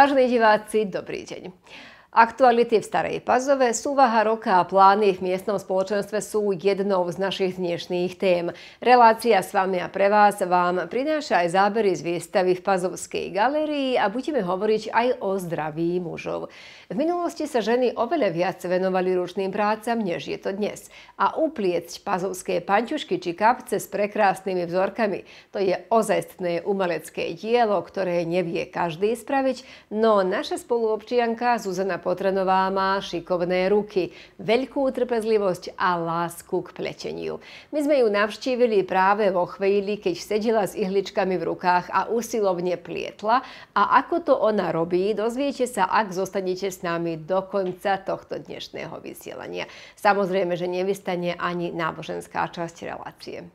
Vážení diváci, dobrý deň. Aktuality v Starej Pazove, súvaha roka a plány v miestnom spoločenstve sú jednou z našich dnešných tém. Relácia s vami a pre vás vám prináša aj zábery z výstavy v Pazovskej galerii a budeme hovoriť aj o zdraví mužov. V minulosti sa ženy oveľa viac venovali ručným prácam, než je to dnes. A upliecť pazovské panťušky či kapce s prekrásnymi vzorkami, to je ozajstné umelecké dielo, ktoré nevie každý spraviť, no naša spoluobčianka Zuzana Potrenová má šikovné ruky, veľkú trpezlivosť a lásku k plečeniu. My sme ju navštívili práve vo chvíli, keď sedela s ihličkami v rukách a usilovne plietla. A ako to ona robí, dozviete sa, ak zostanete s nami do konca tohto dnešného vysielania. Samozrejme, že nevystane ani náboženská časť relácie.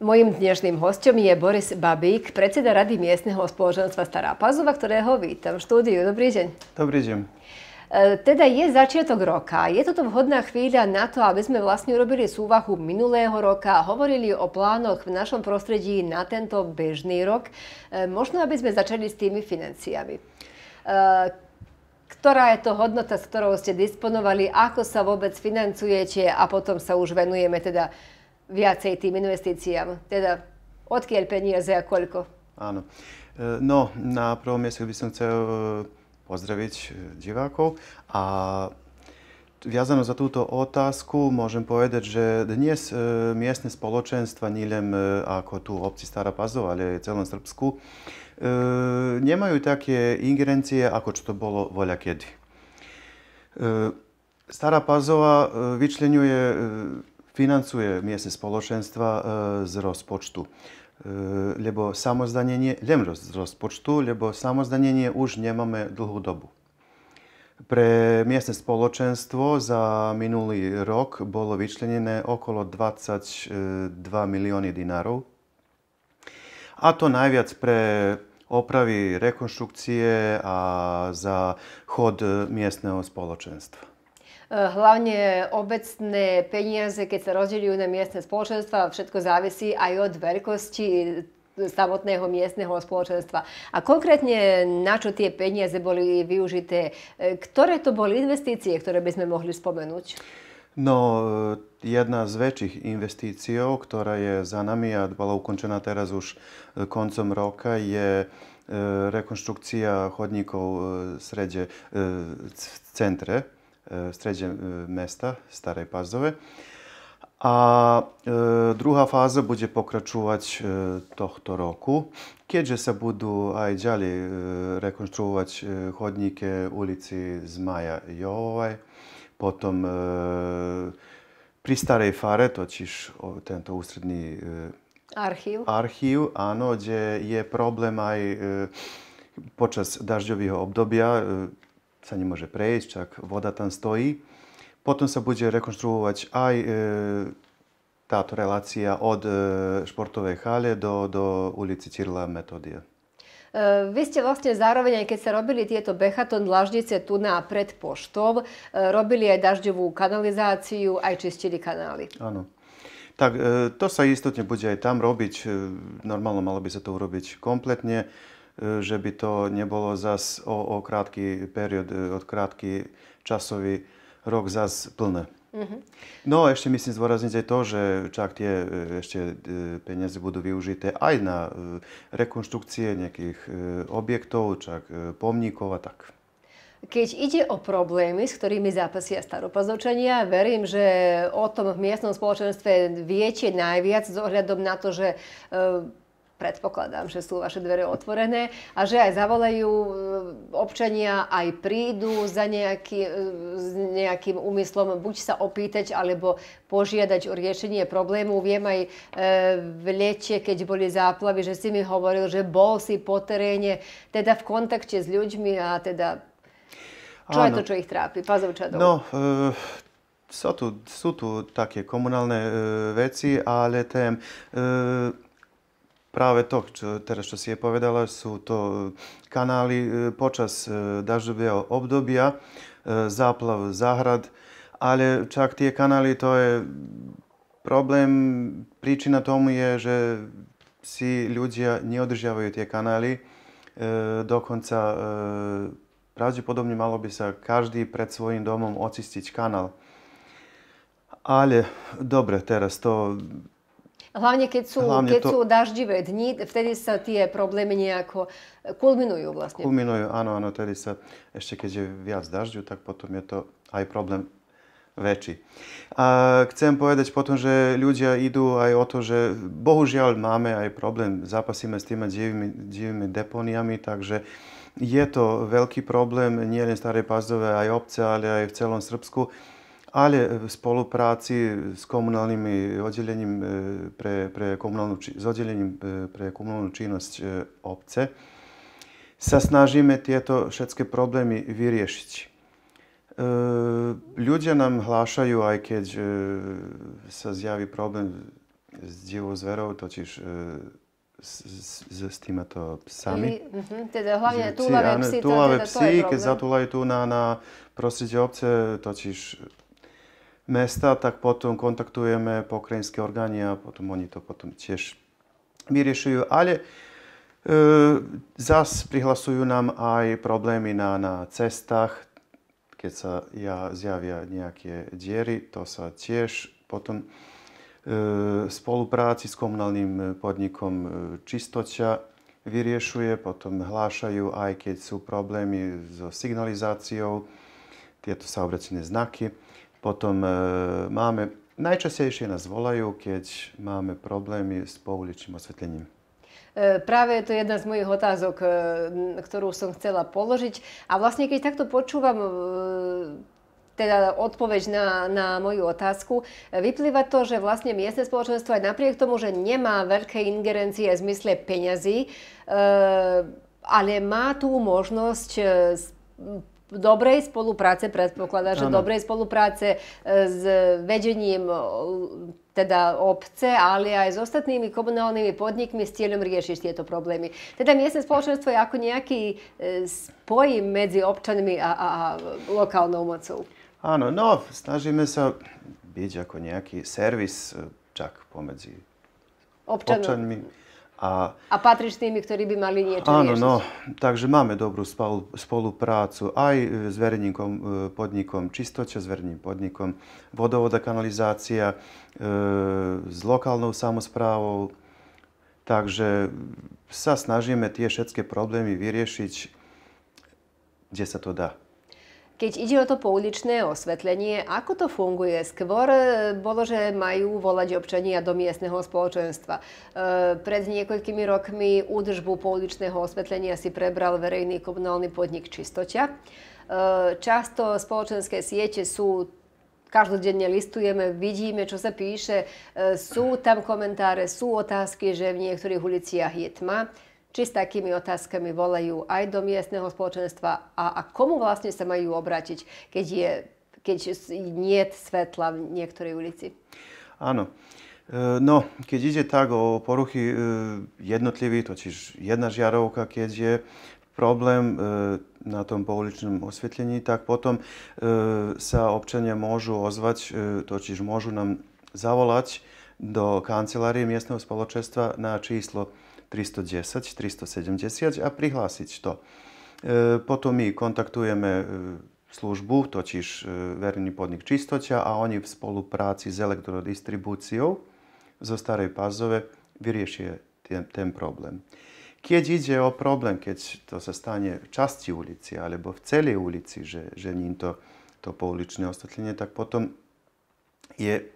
Mojím dnešným hostom je Boris Babík, predseda Rady miestneho spoločenstva Stará Pazova, ktorého vítam v štúdiu. Dobrý deň. Dobrý deň. E, teda je začiatok roka. Je toto vhodná chvíľa na to, aby sme vlastne urobili súvahu minulého roka a hovorili o plánoch v našom prostredí na tento bežný rok. E, možno, aby sme začali s tými financiami e, ktorá je to hodnota, s ktorou ste disponovali, ako sa vôbec financujete a potom sa už venujeme teda viacej tým investíciám? Teda odkiaľ peniaze a koľko? Áno. E, no, na prvom mieste by som chcel e, pozdraviť e, divákov a Viazano za túto otázku môžem povedať, že dnes miestne spoločenstva, nielen ako tu v obci Stara Pazova, ale aj celom Srbsku, nemajú také ingerencie, ako čo to bolo voľa kedy. Stara Pazova vyčlenuje financuje miestne spoločenstva e, z rozpočtu. E, lebo samozdanenie, len z rozpočtu, lebo samozdanenie už nemáme dlhú dobu. Pre miestne spoločenstvo za minulý rok bolo vyčlenené okolo 22 milióny dinárov. A to najviac pre opravy rekonštrukcie a za chod miestneho spoločenstva. Eh, hlavne obecné peniaze, keď sa rozdeľujú na miestne spoločenstva, všetko závisí aj od veľkosti eh, samotného miestneho spoločenstva. A konkrétne na čo tie peniaze boli využité? Eh, ktoré to boli investície, ktoré by sme mohli spomenúť? No, jedna z väčších investíciou, ktorá je za nami a bola ukončená teraz už koncom roka, je rekonštrukcia chodníkov srede centre E, sređe e, mesta stare pazove. A e, druga faza bude pokračovat e, tohto roku. Keđe se budu aj djali e, rekonštruvać e, hodnike ulici Zmaja i ovaj. Potom e, pri stare fare, to ćeš tento usredni e, arhiv. arhiv, ano, gdje je problem aj e, počas dažđovih obdobja, e, sa nemôže prejsť, przejść, jak tam stojí. Potom sa bude rekonstruować aj e, ta relacja od sportowej e, hale do, do ulicy Cirla Metodia. E, vy ste vlastne zároveň, aj keď sa robili tieto bechaton dlaždice tu na pred poštou, robili aj dažďovú kanalizáciu, aj čistili kanály. Áno. Tak to sa istotne bude aj tam robiť. Normálno malo by sa to urobiť kompletne. E, že by to nebolo zas o, o krátky period, e, o krátky časový rok zas plné. Mm-hmm. No ešte myslím zdôrazniť aj to, že čak tie e, ešte peniaze budú využité aj na rekonštrukcie nejakých objektov, čak pomníkov a tak. Keď ide o problémy, s ktorými zápasia staropazočania, verím, že o tom v miestnom spoločenstve viete najviac s ohľadom na to, že predpokladám, že sú vaše dvere otvorené a že aj zavolajú e, občania, aj prídu za nejaký, e, s nejakým úmyslom buď sa opýtať, alebo požiadať o riešenie problému. Viem aj e, v lete, keď boli záplavy, že si mi hovoril, že bol si po teréne, teda v kontakte s ľuďmi a teda čo Áno. je to, čo ich trápi? Pazovčadov. No, e sú tu, sú tu také komunálne e, veci, ale ten, e, práve to, čo, teraz čo si je povedala, sú to e, kanály e, počas e, dažďového obdobia, záplav záhrad, ale čak tie kanály to je problém, príčina tomu je, že si ľudia ne održavaju tie kanály, do konca pravdepodobne malo by sa každý pred svojim domom očistiť kanál. Ale dobre, teraz to Hlavne keď sú, Hlavne keď to... sú daždivé dni, vtedy sa tie problémy nejako e, kulminujú vlastne. Kulminujú, áno, áno, tedy sa, ešte keď je viac dažďu, tak potom je to aj problém väčší. A chcem povedať potom, že ľudia idú aj o to, že bohužiaľ máme aj problém, zapasíme s tými divými, divými deponiami, takže je to veľký problém, nie len Staré pazdové, aj obce, ale aj v celom Srbsku ale e, v spolupráci s komunálnym oddelením e, pre, pre komunálnu, s oddelením e, pre komunálnu činnosť obce sa snažíme tieto všetky problémy vyriešiť. Ľudia nám hlášajú, aj keď sa zjaví problém s divou zverou, totiž s, s, s týmito psami. Mm-hmm, teda hlavne túlavé teda psi, keď zatúlajú tu na, na prostredie obce, totiž mesta, tak potom kontaktujeme pokrajinské orgány a potom oni to potom tiež vyriešujú. Ale e, zas prihlasujú nám aj problémy na, na cestách, keď sa ja zjavia nejaké diery, to sa tiež potom e, spolupráci s komunálnym podnikom e, čistoťa vyriešuje, potom hlášajú aj keď sú problémy so signalizáciou, tieto saobratené znaky. Potom e, máme, najčastejšie nás volajú, keď máme problémy s pouličným osvetlením. E, práve je to jedna z mojich otázok, e, ktorú som chcela položiť. A vlastne, keď takto počúvam teda odpoveď na, na moju otázku. Vyplýva to, že vlastne miestne spoločenstvo aj napriek tomu, že nemá veľké ingerencie v zmysle peňazí, ale má tú možnosť dobrej spolupráce, predpokladá, že ano. dobrej spolupráce e, s vedením e, teda obce, ale aj s ostatnými komunálnymi podnikmi s cieľom riešiť tieto problémy. Teda miestne spoločenstvo je ako nejaký e, spoj medzi občanmi a, a, a lokálnou mocou. Áno, no snažíme sa byť ako nejaký servis čak pomedzi občanmi a, a patríš tými, ktorí by mali niečo Áno, riešiť. no, takže máme dobrú spoluprácu aj s verejným e, podnikom Čistoća, s verejným podnikom vodovoda, kanalizácia, e, s lokálnou samozprávou. Takže sa snažíme tie všetky problémy vyriešiť, kde sa to dá. Keď ide o to pouličné osvetlenie, ako to funguje? Skôr e, bolo, že majú volať občania do miestneho spoločenstva. E, pred niekoľkými rokmi údržbu pouličného osvetlenia si prebral verejný komunálny podnik Čistoťa. E, často spoločenské siete sú každodenne listujeme, vidíme, čo sa píše. Sú tam komentáre, sú otázky, že v niektorých uliciach je tma či s takými otázkami volajú aj do miestneho spoločenstva a, a komu vlastne sa majú obrátiť, keď, je, keď nie je svetla v niektorej ulici? Áno. E, no, keď ide tak o poruchy e, jednotlivých, totiž jedna žiarovka, keď je problém e, na tom pouličnom osvetlení, tak potom sa občania môžu ozvať, totiž môžu nám zavolať do kancelárie miestneho spoločenstva na číslo 310 370 a prihlásiť to. E, potom my kontaktujeme e, službu, totiž e, verejný podnik čistoťa a oni v spolupráci s elektrodistribúciou zo Starej Pazove vyriešia ten, ten problém. Keď ide o problém, keď to sa stane v časti ulici alebo v celej ulici, že, že nie to, to pouličné osvetlenie, tak potom je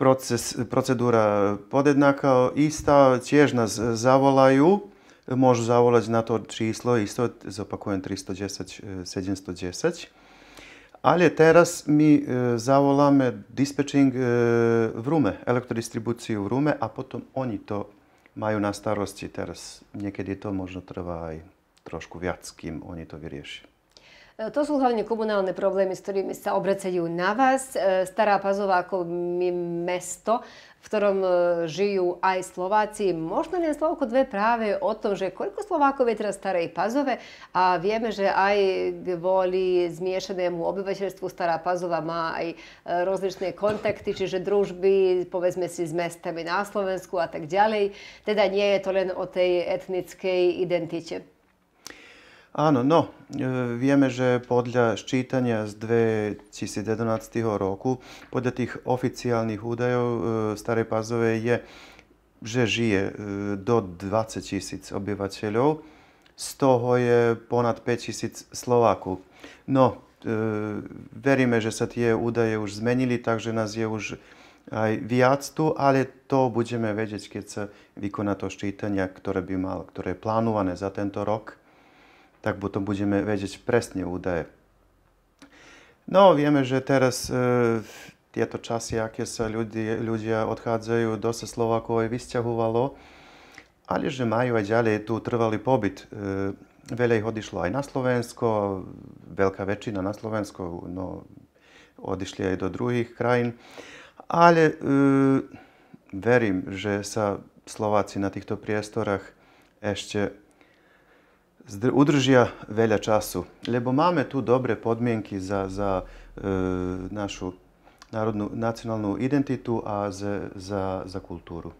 proces, procedúra podjednáka istá, tiež nás zavolajú, môžu zavolať na to číslo, isto zopakujem 310, 710. Але teraz mi eh, zavolame dispečing eh, v Rume, elektrodistribúciu v Rume a potom oni to majú na starosti teraz. Niekedy to možno trvá aj trošku viac, kým oni to vyriešia. E, to sú hlavne komunálne problémy, s ktorými sa obracajú na vás. E, Stará Pazová ako mesto, v ktorom e, žijú aj Slováci. Možno len slovko dve práve o tom, že koľko Slovákov je teraz Starej Pazove a vieme, že aj kvôli zmiešanému obyvateľstvu Stará Pazova má aj rozličné kontakty, čiže družby, povedzme si, s mestami na Slovensku a tak ďalej. Teda nie je to len o tej etnickej identite. Áno, no, e, vieme, že podľa ščítania z 2011 roku, podľa tých oficiálnych údajov e, Starej Pazovej je, že žije e, do 20 tisíc obyvateľov, z toho je ponad 5 tisíc Slovákov. No, veríme, že sa tie údaje už zmenili, takže nás je už aj viac tu, ale to budeme vedieť, keď sa vykoná to ščítanie, ktoré by mal, ktoré je plánované za tento rok tak potom budeme vedieť presne údaje. No, vieme, že teraz v e, tieto časy, aké sa ľudia, ľudia odchádzajú, dosť Slovákov aj vysťahovalo, ale že majú aj ďalej tu trvalý pobyt. E, veľa ich odišlo aj na Slovensko, veľká väčšina na Slovensko, no odišli aj do druhých krajín. Ale e, verím, že sa Slováci na týchto priestorach ešte udružija velja času. Lebo mame tu dobre podmijenki za, za e, našu narodnu, nacionalnu identitu, a za, za, za kulturu.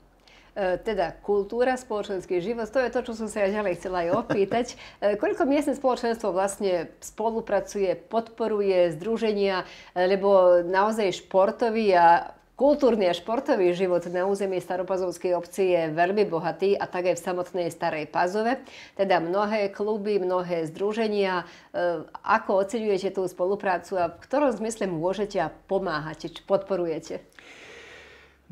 E, teda, kultura, spoločenski život, to je to što sam se željela i htjela je opitać. E, koliko mjesne spoločenstvo vlastnje spolupracuje, potporuje, združenja, e, lebo naozaj športovi, a Kultúrny a športový život na území Staropazovskej obci je veľmi bohatý a tak aj v samotnej Starej Pazove. Teda mnohé kluby, mnohé združenia. E, ako oceňujete tú spoluprácu a v ktorom zmysle môžete a pomáhate, či podporujete?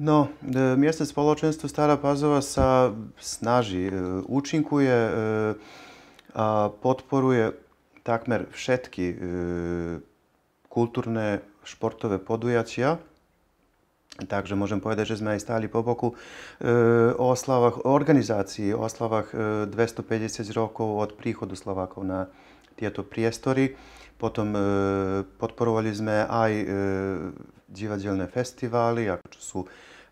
No, e, miestne spoločenstvo Stará Pazova sa snaží, e, účinkuje a podporuje takmer všetky kultúrne športové podujatia Takže môžem povedať, že sme aj stáli po boku e, o oslavách organizácií, o oslavách e, 250 rokov od príchodu Slovákov na tieto priestory. Potom e, podporovali sme aj e, divadelné festivály, ako sú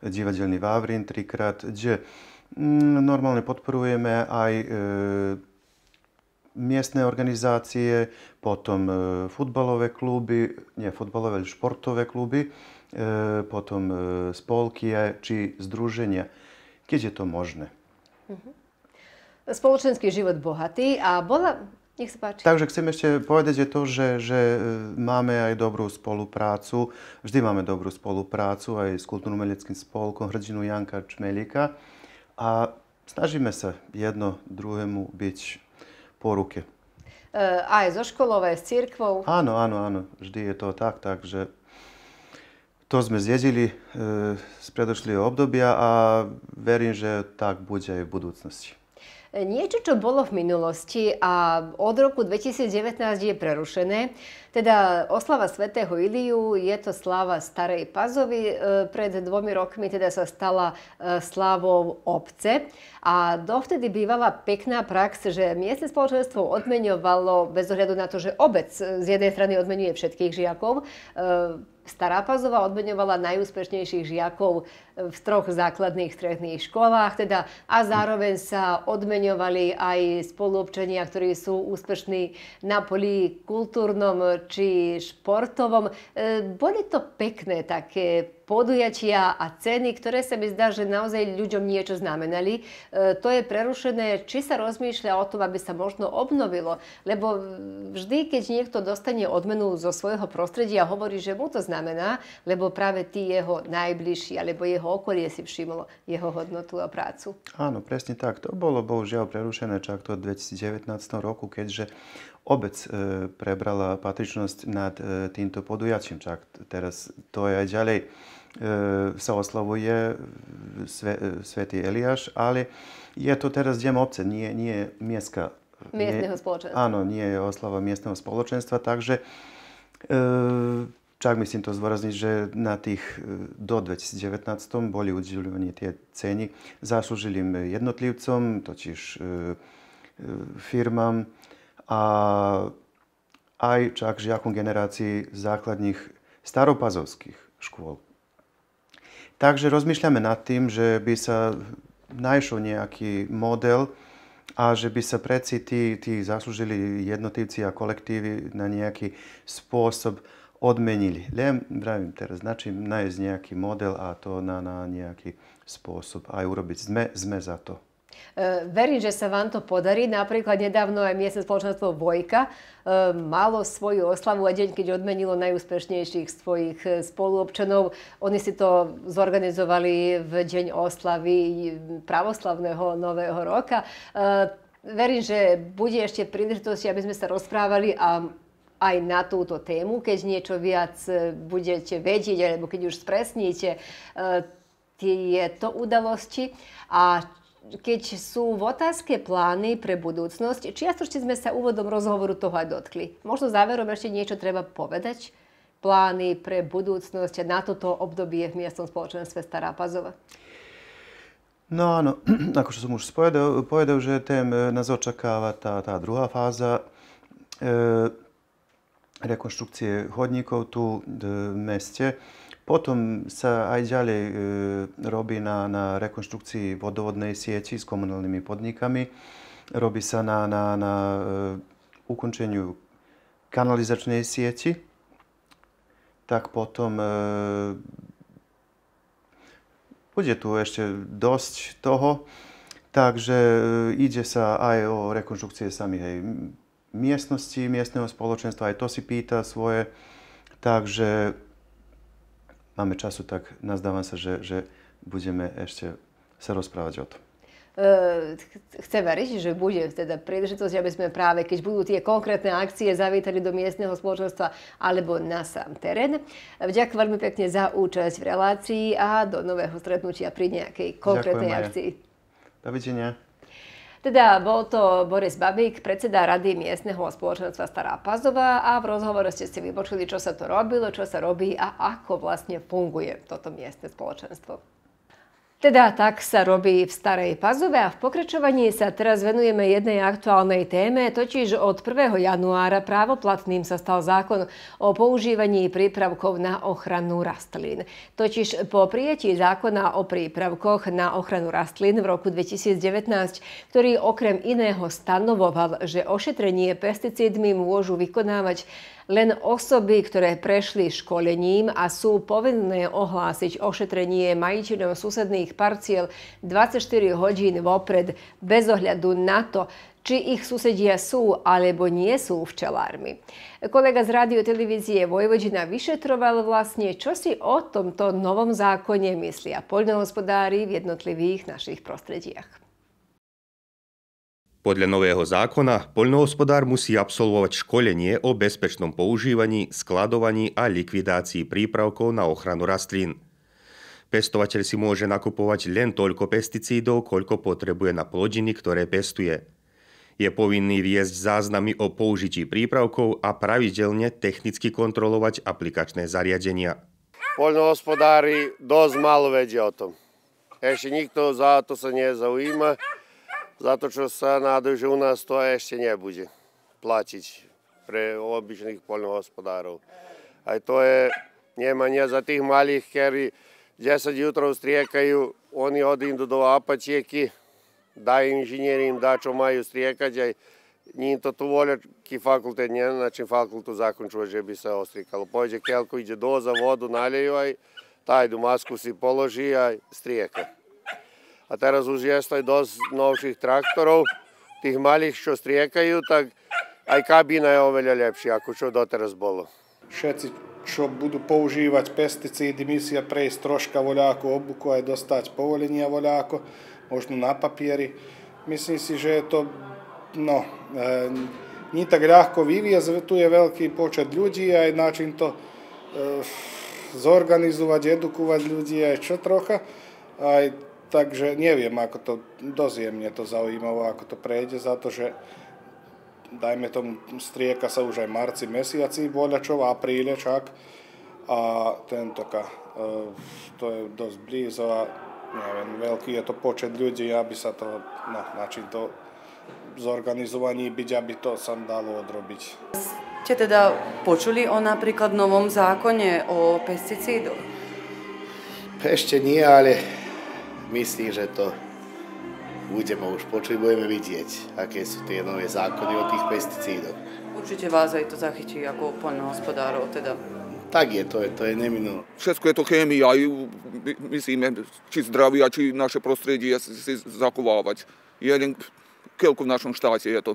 divadelný Vavrin trikrát, kde m, mm, normálne podporujeme aj e, miestne organizácie, potom e, futbalové kluby, nie futbalové, ale športové kluby, E, potom e, spolky či združenia, keď je to možné. Mhm. Spoločenský život bohatý a bola... Nech sa páči. Takže chcem ešte povedať je to, že, že e, máme aj dobrú spoluprácu, vždy máme dobrú spoluprácu aj s kultúrno-umeleckým spolkom Hrdinu Janka Čmelika a snažíme sa jedno druhému byť po ruke. E, aj zo školou, aj s církvou? Áno, áno, áno, vždy je to tak, takže to sme zjedili e, z predošlého obdobia a verím, že tak bude aj v budúcnosti. E, niečo, čo bolo v minulosti a od roku 2019 je prerušené, teda oslava svätého Iliu, je to sláva Starej Pazovi, e, pred dvomi rokmi teda sa stala slávou obce a dovtedy bývala pekná prax, že miestne spoločenstvo odmeňovalo bez ohľadu na to, že obec z jednej strany odmenuje všetkých žiakov, Stará Pazová odmenovala najúspešnejších žiakov v troch základných stredných školách. Teda, a zároveň sa odmeňovali aj spoluobčania, ktorí sú úspešní na poli kultúrnom či športovom. E, boli to pekné také podujatia a ceny, ktoré sa mi zdá, že naozaj ľuďom niečo znamenali. E, to je prerušené, či sa rozmýšľa o tom, aby sa možno obnovilo. Lebo vždy, keď niekto dostane odmenu zo svojho prostredia, hovorí, že mu to znamená, lebo práve tí jeho najbližší alebo jeho okolie si všimlo jeho hodnotu a prácu. Áno, presne tak. To bolo bohužiaľ prerušené čak to v 2019 roku, keďže obec e, prebrala patričnosť nad e, týmto podujačím. Čak teraz to je aj ďalej e, sa oslavuje sve, e, svätý Eliáš, ale je to teraz deň obce, nie, nie miestka. Miestneho spoločenstva. Áno, nie je oslava miestneho spoločenstva, takže e, čak myslím to zvorazniť, že na tých e, do 2019 boli udzielovaní tie ceny zaslužilým jednotlivcom, totiž e, e, firmám a aj čak žiakom generácii základných staropazovských škôl. Takže rozmýšľame nad tým, že by sa našol nejaký model a že by sa preci tí, tí zaslúžili jednotlivci a kolektívy na nejaký spôsob odmenili. Len, pravim teraz, znači nájsť nejaký model a to na, na nejaký spôsob. Aj urobiť. Sme, sme za to. E, verím, že sa vám to podarí. Napríklad nedávno aj miestne spoločenstvo Vojka e, malo svoju oslavu a deň, keď odmenilo najúspešnejších svojich e, spoluobčanov. Oni si to zorganizovali v deň oslavy pravoslavného nového roka. verím, že bude ešte príležitosť, aby sme sa rozprávali a aj na túto tému, keď niečo viac e, budete vedieť alebo keď už spresníte e, tieto udalosti. A keď sú v otázke plány pre budúcnosť, čiastočne sme sa úvodom rozhovoru toho aj dotkli. Možno záverom ešte niečo treba povedať? Plány pre budúcnosť na toto obdobie v miestnom spoločenstve Stará Pazova? No áno, ako som už spovedal, povedal, že tém e, nás očakáva tá, tá druhá fáza. E, Rekonstrukcije hodnikov tu v meste. Potom sa aj ďalej e, robí na, na rekonštrukcii vodovodnej sieti s komunálnymi podnikami. Robí sa na, na, na e, ukončeniu kanalizačnej sieti. Tak potom e, bude tu ešte dosť toho. Takže e, ide sa aj o rekonštrukcie samých miestnosti, miestneho spoločenstva, aj to si pýta svoje. Takže máme času, tak nazdávam sa, že, že budeme ešte sa rozprávať o tom. E, Chcem veriť, že bude teda príležitosť, aby sme práve, keď budú tie konkrétne akcie, zavítali do miestneho spoločenstva alebo na sám terén. Vďaka veľmi pekne za účasť v relácii a do nového stretnutia pri nejakej konkrétnej Ďakujem, akcii. Dovidenia. Teda bol to Boris Babík, predseda Rady miestneho spoločenstva Stará Pazová a v rozhovore ste si vypočuli, čo sa to robilo, čo sa robí a ako vlastne funguje toto miestne spoločenstvo. Teda tak sa robí v Starej Pazove a v pokračovaní sa teraz venujeme jednej aktuálnej téme, totiž od 1. januára právoplatným sa stal zákon o používaní prípravkov na ochranu rastlín. Totiž po prijetí zákona o prípravkoch na ochranu rastlín v roku 2019, ktorý okrem iného stanovoval, že ošetrenie pesticídmi môžu vykonávať len osoby, ktoré prešli školením a sú povinné ohlásiť ošetrenie majiteľom susedných parciel 24 hodín vopred bez ohľadu na to, či ich susedia sú alebo nie sú včelármi. Kolega z radiotelevízie Vojvodina vyšetroval vlastne, čo si o tomto novom zákone myslia poľnohospodári v jednotlivých našich prostrediach. Podľa nového zákona poľnohospodár musí absolvovať školenie o bezpečnom používaní, skladovaní a likvidácii prípravkov na ochranu rastlín. Pestovateľ si môže nakupovať len toľko pesticídov, koľko potrebuje na plodiny, ktoré pestuje. Je povinný viesť záznamy o použití prípravkov a pravidelne technicky kontrolovať aplikačné zariadenia. Poľnohospodári dosť malo vedia o tom. Ešte nikto za to sa nezaujíma zato što se nadaju že u nas to ešće nje buđe plaćić pre običnih poljnog gospodarov. A to je njemanje za tih malih, jer gdje sad jutro ustrijekaju, oni odi idu do apačijeki, daju inženjeri im da čo maju ustrijekađa, njim to tu volja ki fakultet nje, znači fakultu zakončuva že bi se ostrikalo. Pođe kelko, iđe doza, vodu naljeju, aj, taj du masku si položi, aj, strijekaj. a teraz už je aj dosť novších traktorov, tých malých, čo striekajú, tak aj kabína je oveľa lepšia, ako čo doteraz bolo. Všetci, čo budú používať pesticídy, misia prejsť troška voľáku obuku aj dostať povolenia voľáko, možno na papieri. Myslím si, že je to no, e, nie tak ľahko vyviez, tu je veľký počet ľudí aj način to e, zorganizovať, edukovať ľudí aj čo trocha. Aj takže neviem, ako to, dosť je mne to zaujímavé, ako to prejde za to, že dajme tomu, strieka sa už aj marci mesiaci, voľa voľačov, apríle čak a tento ka, e, to je dosť blízo a neviem, veľký je to počet ľudí, aby sa to, no, način to zorganizovaní byť, aby to sa dalo odrobiť. Ste teda počuli o napríklad novom zákone o pesticídoch? Ešte nie, ale myslím, že to budeme už počuť, budeme vidieť, aké sú tie nové zákony o tých pesticídoch. Určite vás aj to zachytí ako poľnohospodárov, teda. Tak je, to je, to je neminulo. Všetko je to chémia, my, myslíme, či zdravia, či naše prostredie si si zachovávať. Jeden keľko v našom štáte je to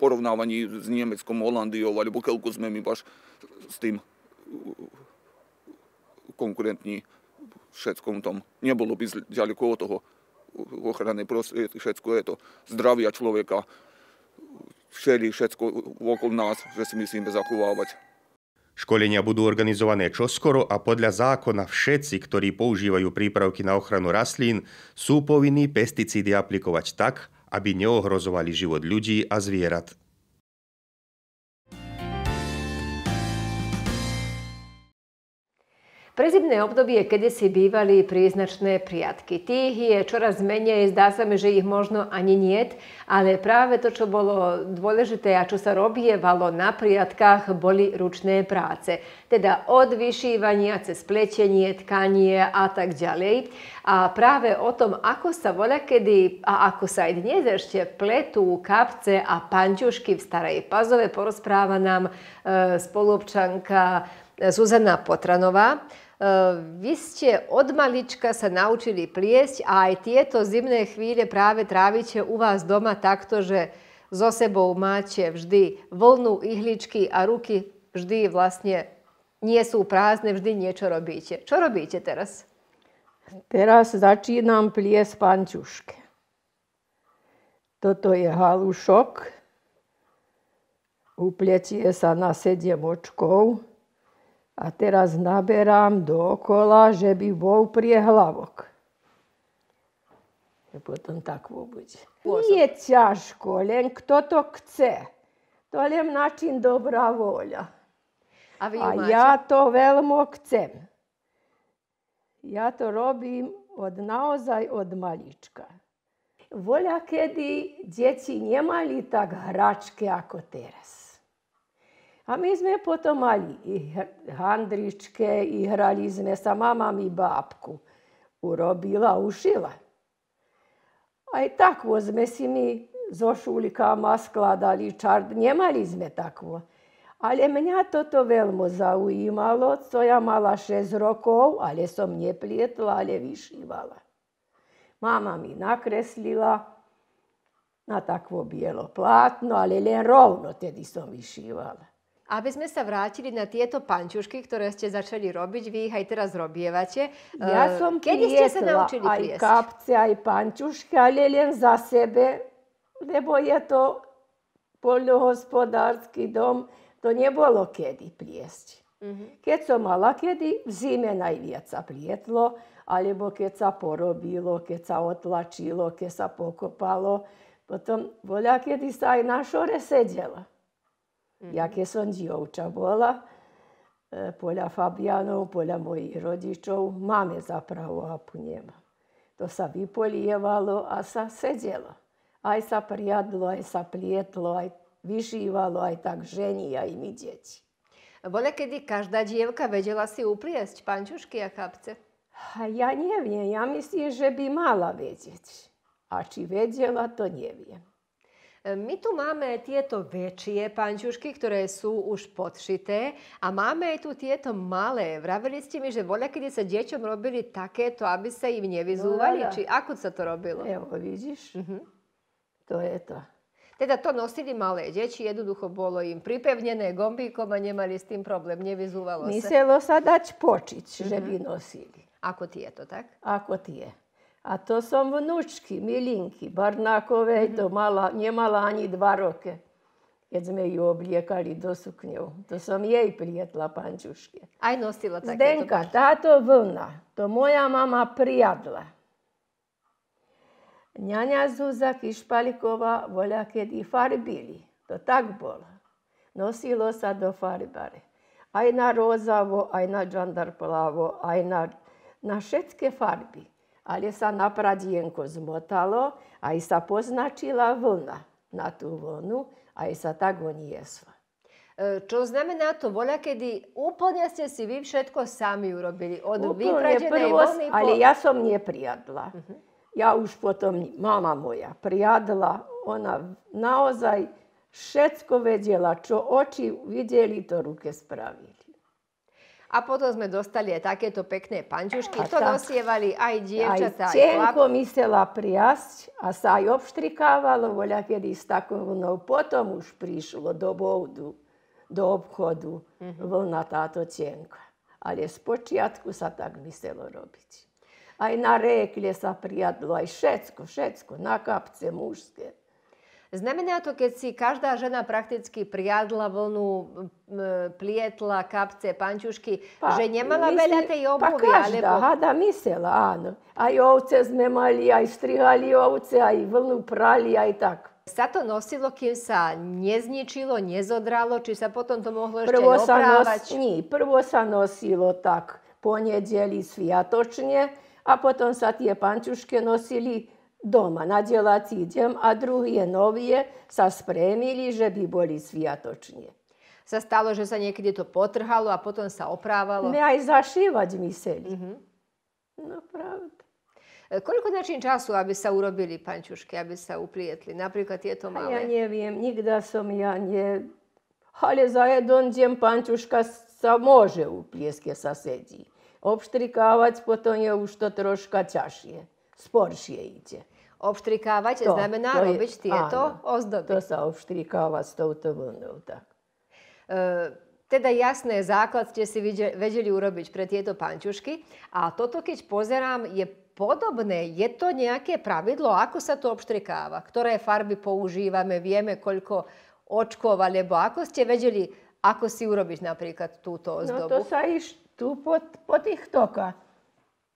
porovnávanie s Nemeckom, Holandiou, alebo keľko sme my baš s tým konkurentní všetkom tom. Nebolo by ďaleko od toho ochrany prostriedky, všetko je to zdravia človeka, všeli všetko okolo nás, že si myslíme zachovávať. Školenia budú organizované čoskoro a podľa zákona všetci, ktorí používajú prípravky na ochranu rastlín, sú povinní pesticídy aplikovať tak, aby neohrozovali život ľudí a zvierat. Prezimné obdobie kedysi bývali príznačné priatky. Tých je čoraz menej, zdá sa mi, že ich možno ani niet, ale práve to, čo bolo dôležité a čo sa robievalo na priatkách, boli ručné práce. Teda od vyšívania cez plečenie, tkanie a tak ďalej. A práve o tom, ako sa voľa kedy a ako sa aj dnes ešte pletú kapce a panťušky v starej pazove, porozpráva nám e, spolupčanka Zuzana Potranová. E, vy ste od malička sa naučili pliesť a aj tieto zimné chvíle práve trávite u vás doma takto, že so sebou máte vždy vlnu, ihličky a ruky vždy vlastne nie sú prázdne, vždy niečo robíte. Čo robíte teraz? Teraz začínam pliesť pančuške. Toto je halušok. Upletie sa na sedem očkov. A teraz naberám dookola, že by bol priehlavok. A potom tak vôbec. Nie je ťažko, len kto to chce. To len način dobrá voľa. A, vy A ja to veľmi chcem. Ja to robím od naozaj od malička. Voľa, kedy deti nemali tak hračky ako teraz. A mi sme potom mali i handričke i hrali sme sa mamam i babku. Urobila, ušila. A i takvo sme si mi zo šulikama skladali čard. Nemali sme takvo. Ale mňa toto veľmi zaujímalo, co ja mala 6 rokov, ale som neplietla, ale vyšívala. Mama mi nakreslila na takvo bielo plátno, ale len rovno tedy som vyšívala aby sme sa vrátili na tieto pančušky, ktoré ste začali robiť, vy ich aj teraz robievate. Ja eh, som Kedy ste sa naučili aj priesť? kapce, aj pančušky, ale len za sebe, lebo je to poľnohospodársky dom, to nebolo kedy pliesť. Mm-hmm. Keď som mala kedy, v zime najviac sa plietlo, alebo keď sa porobilo, keď sa otlačilo, keď sa pokopalo. Potom voľa kedy sa aj na šore sedela. Mm-hmm. jaké som dievča bola. E, poľa Fabianov, poľa mojich rodičov, máme za a hapu nema. To sa vypolievalo a sa sedelo. Aj sa priadlo, aj sa plietlo, aj vyžívalo, aj tak ženi, aj my deti. Bola kedy každá dievka vedela si upliesť pančušky a kapce? ja neviem, ja myslím, že by mala vedieť. A či vedela, to neviem. E, my tu máme tieto väčšie pančušky, ktoré sú už podšité a máme aj tu tieto malé. Vravili ste mi, že voľa, kedy sa deťom robili takéto, aby sa im nevyzúvali? No, Či ako sa to robilo? Evo, vidíš? Uh-huh. To je to. Teda to nosili malé deti, jednoducho bolo im pripevnené gombíkom a nemali s tým problém, nevyzúvalo sa. Myselo sa dať počiť, uh-huh. že mhm. by nosili. Ako tieto, tak? Ako tie. A to som vnúčky, milinky. Barnákovej to mhm. mala, nemala ani dva roky, keď sme ju obliekali do sukňov. To som jej plietla pančuške. Aj nosila takéto. Zdenka, to... táto vlna, to moja mama priadla. Ňaňa Zuza Kišpaliková voľa kedy farbili. To tak bolo. Nosilo sa do farbare. Aj na rozavo, aj na džandarplavo, aj na, na všetké farby ali sa na pradijenko zmotalo, a i sa poznačila vlna na tú vlnu, a i sa tak niesla. E, čo znamená to voľa, kedy úplne ste si vy všetko sami urobili. Od vypradenej vlny... Po... Ali ja som nie prijadla. Uh mhm. -huh. Ja už potom, mama moja prijadla, ona naozaj všetko vedela, čo oči vidjeli, to ruke spravili. A potom sme dostali aj takéto pekné pančušky. A to tak, dosievali aj dievčatá, aj, aj chlap. myslela priasť a sa aj obštrikávalo, voľa kedy s takou vlnou. Potom už prišlo do boudu, do obchodu mm-hmm. vlna táto cienka. Ale z počiatku sa tak myslelo robiť. Aj na rekle sa prijadlo, aj všetko, všetko, na kapce mužské. Znamená to, keď si každá žena prakticky priadla vlnu, plietla, kapce, pančušky, pa, že nemala mysle, veľa tej obuvy? Pa každá, alebo... hada myslela, áno. Aj ovce sme mali, aj strihali ovce, aj vlnu prali, aj tak. Sa to nosilo, kým sa nezničilo, nezodralo, či sa potom to mohlo ešte prvo sa oprávať? Nos, nie, prvo sa nosilo tak po nedeli sviatočne a potom sa tie pančušky nosili doma na nadjela ciđem, a druhé novie sa spremili, že by boli svijatočnije. Sa stalo, že sa niekedy to potrhalo a potom sa oprávalo? Ne, aj zašívať myseli. Mm-hmm. No, pravda. E, koľko način času aby sa urobili pančušky, aby sa uplietli? Napríklad tieto malé. Ja neviem, nikda som ja nie... Ale za jeden deň pančuška sa môže uplieť, keď sa sedí. Obštrikávať potom je už to troška ťažšie sporšie ide. Obštrikávať to, znamená to je, tieto áno, ozdoby. To sa obštrikáva s touto vlnou, tak. E, teda jasné, základ ste si vedeli urobiť pre tieto pančušky. A toto, keď pozerám, je podobné. Je to nejaké pravidlo, ako sa to obštrikáva? Ktoré farby používame, vieme koľko očkov, alebo ako ste vedeli, ako si urobiť napríklad túto ozdobu? No to sa iš tu po, po tih toka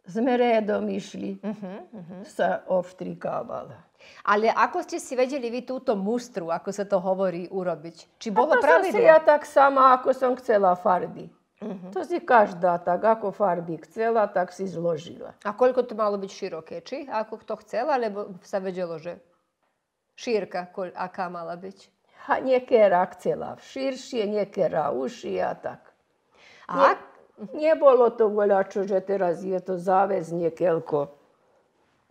sme redom išli, uh-huh, uh-huh. sa ovtrikávala. Ale ako ste si vedeli vy túto mustru, ako sa to hovorí, urobiť? Či bolo to pravidlo? si ja tak sama, ako som chcela farby. Uh-huh. To si každá tak, ako farby chcela, tak si zložila. A koľko to malo byť široké? Či ako kto chcel, alebo sa vedelo, že šírka koľ, aká mala byť? A niekera chcela širšie, niekera uši a tak. A Nie... Mhm. Nebolo to voľačo, že teraz je to záväz niekoľko.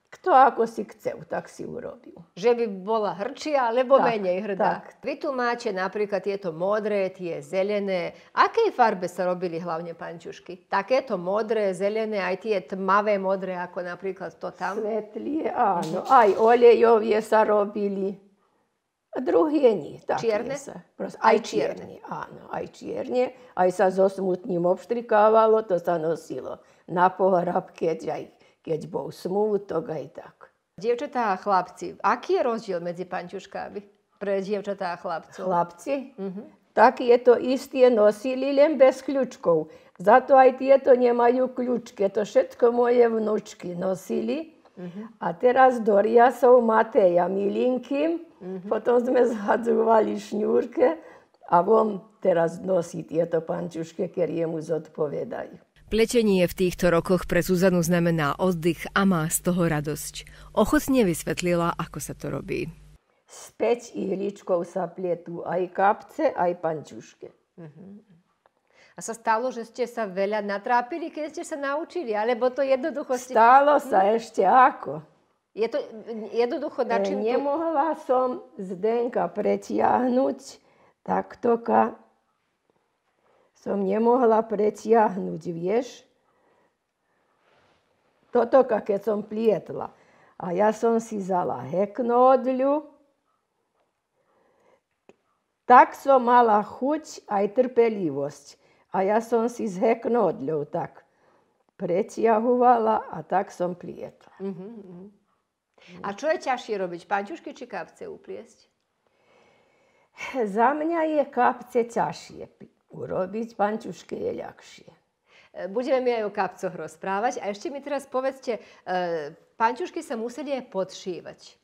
Kto ako si chcel, tak si urobil. Že by bola hrčia, alebo tak, menej hrdá. Tak. Vy tu máte napríklad tieto modré, tie zelené. Akej farbe sa robili hlavne pančušky? Takéto modré, zelené, aj tie tmavé modré, ako napríklad to tam? Svetlie, áno. Aj olejovie sa robili. A druhý je nie. Tak čierne? Sa. Prost, aj, aj čierne. čierne. Áno, aj čierne. Aj sa so smutným obštrikávalo, to sa nosilo na pohrab, keď, aj, keď bol smutok aj tak. Dievčatá a chlapci, aký je rozdiel medzi pančuškami pre dievčatá a chlapcov? Chlapci? Uh-huh. Tak je to isté nosili, len bez kľúčkov. Za to aj tieto nemajú kľúčky. To všetko moje vnúčky nosili. Uh-huh. A teraz do riasov Mateja milinky, uh-huh. potom sme zhadzovali šňúrke a on teraz nosí tieto pančuške, ktoré jemu zodpovedajú. Plečenie v týchto rokoch pre Zuzanu znamená oddych a má z toho radosť. Ochotne vysvetlila, ako sa to robí. Späť ihličkou sa pletú aj kapce, aj pančuške. Uh-huh. A sa stalo, že ste sa veľa natrápili, keď ste sa naučili? Alebo to jednoducho ste... Stalo sa ešte ako. Je to jednoducho na e, čím... nemohla som Zdenka pretiahnuť taktoka. Som nemohla pretiahnuť, vieš? Toto, keď som plietla. A ja som si zala heknodľu. Tak som mala chuť aj trpelivosť a ja som si s heknodľou tak. preciahovala a tak som plietla. Uh -huh, uh -huh. A čo je ťažšie robiť, pančušky či kapce upliesť? Za mňa je kapce ťažšie urobiť, pančušky je ľahšie. E, budeme mi aj o kapcoch rozprávať. A ešte mi teraz povedzte, e, pančušky sa museli aj podšívať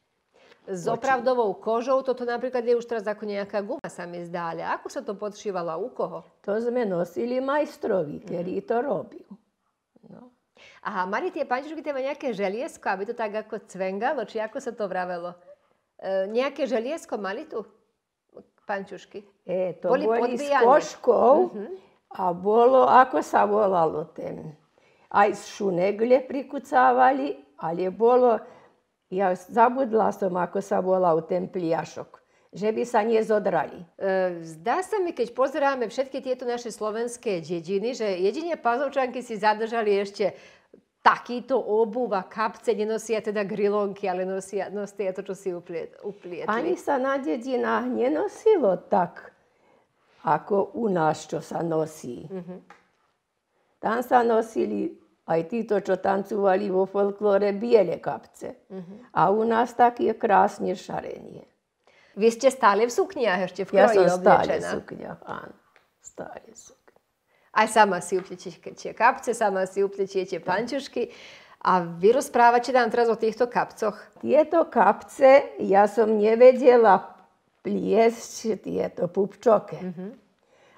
s opravdovou kožou. Toto napríklad je už teraz ako nejaká guma sa mi zdá, ale ako sa to podšívalo u koho? To sme nosili majstrovi, ktorý mm. to robil. No. Aha, mali tie pančušky tam nejaké želiesko, aby to tak ako cvengalo, či ako sa to vravelo? E, nejaké želiesko mali tu pančušky? E, to boli, boli s koškou uh-huh. a bolo, ako sa volalo ten, aj z šunegle prikucávali, ale bolo ja zabudla som, ako sa volá u ten pliašok že by sa nezodrali. E, zdá sa mi, keď pozeráme všetky tieto naše slovenské dediny, že jedine pazovčanky si zadržali ešte takýto obuv a kapce nenosia teda grilonky, ale nosia, nosia to, čo si uplietli. Ani sa na dedinách nenosilo tak, ako u nás, čo sa nosí. Mm-hmm. Tam sa nosili aj títo, čo tancovali vo folklóre, biele kapce. Uh-huh. A u nás tak je krásne šarenie. Vy ste stále v sukniach ešte v kroji Ja som stále v sukniach, áno. Stále v sukniach. Aj sama si upličíte kapce, sama si upličíte pančušky. A vy rozprávate nám teraz o týchto kapcoch. Tieto kapce ja som nevedela pliesť, tieto pupčoke. Uh-huh. Mhm.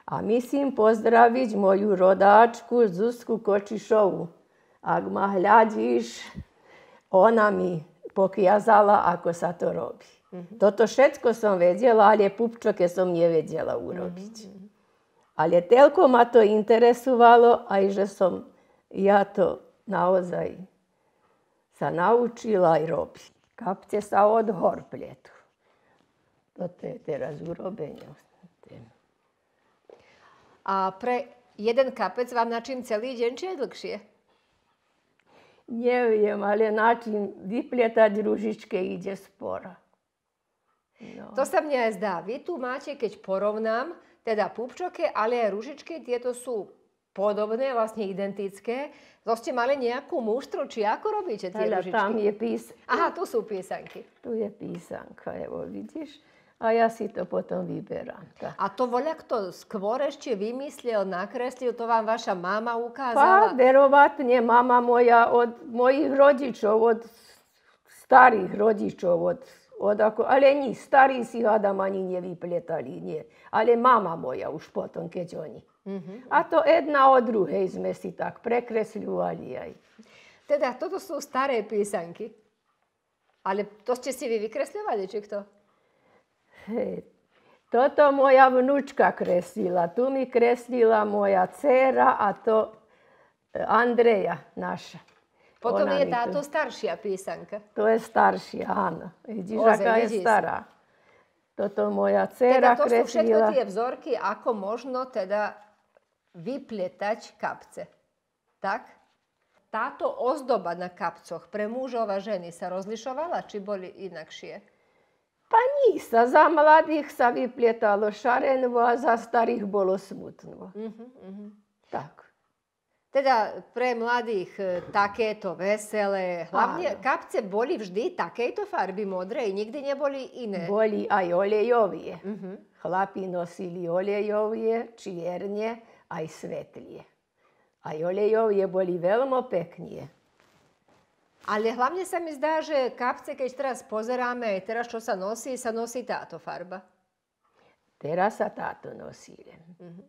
A mislim pozdraviť moju rodáčku Zuzku Kočišovu. Ak ma hľadíš, ona mi pokiazala, ako sa to robí. Mm-hmm. Toto všetko som vedela, ale pupčoke som nevedela urobiť. Mm-hmm. Ale telko ma to interesovalo, aj že som ja to naozaj sa naučila aj robiť. Kapce sa od hor pletu. Toto je teraz urobenie. A pre jeden kapec vám načím celý deň, či je dlhšie? Neviem, ale načím vypletať ružičke ide spor. No. To sa mne aj zdá. Vy tu máte, keď porovnám, teda pupčoke, ale aj ružičky, tieto sú podobné, vlastne identické. To ste mali nejakú muštru, či ako robíte tie Hele, ružičky? Tam je pís... Aha, tu sú písanky. Tu je písanka, evo vidíš a ja si to potom vyberám. Tak. A to voľa kto skôr ešte vymyslel, nakreslil, to vám vaša mama ukázala? Pa, verovatne mama moja od mojich rodičov, od starých rodičov, od, od ako, ale ni, starí si hádam ani nevypletali, nie. Ale mama moja už potom, keď oni. Uh-huh. A to jedna od druhej sme si tak prekresľovali aj. Teda, toto sú staré písanky. Ale to ste si vy vykresľovali, či kto? Hej. Toto moja vnúčka kreslila. Tu mi kreslila moja dcera a to e, Andreja naša. Potom Ona je táto staršia písanka. To je staršia, áno. Vidíš, Oze, aká vidíš. je stará. Toto moja dcera Teda to kreslila. sú všetko tie vzorky, ako možno teda vypletať kapce. Tak? Táto ozdoba na kapcoch pre mužov a ženy sa rozlišovala, či boli inakšie? Pa nisam, za mladih sam i pljetalo šarenvo, a za starih bolo smutno. uh Teda pre mladih taketo vesele, hlavnje kapce boli vždy taketo farby modre i nigdje nje boli i ne. Boli, a i olejovije. Uh-huh. Hlapi nosili olejovie, čierne, aj svetlie. Aj olejovie boli veľmi peknije. Ale hlavne sa mi zdá, že kapce, keď teraz pozeráme, aj teraz čo sa nosí, sa nosí táto farba. Teraz sa táto nosí. Uh-huh.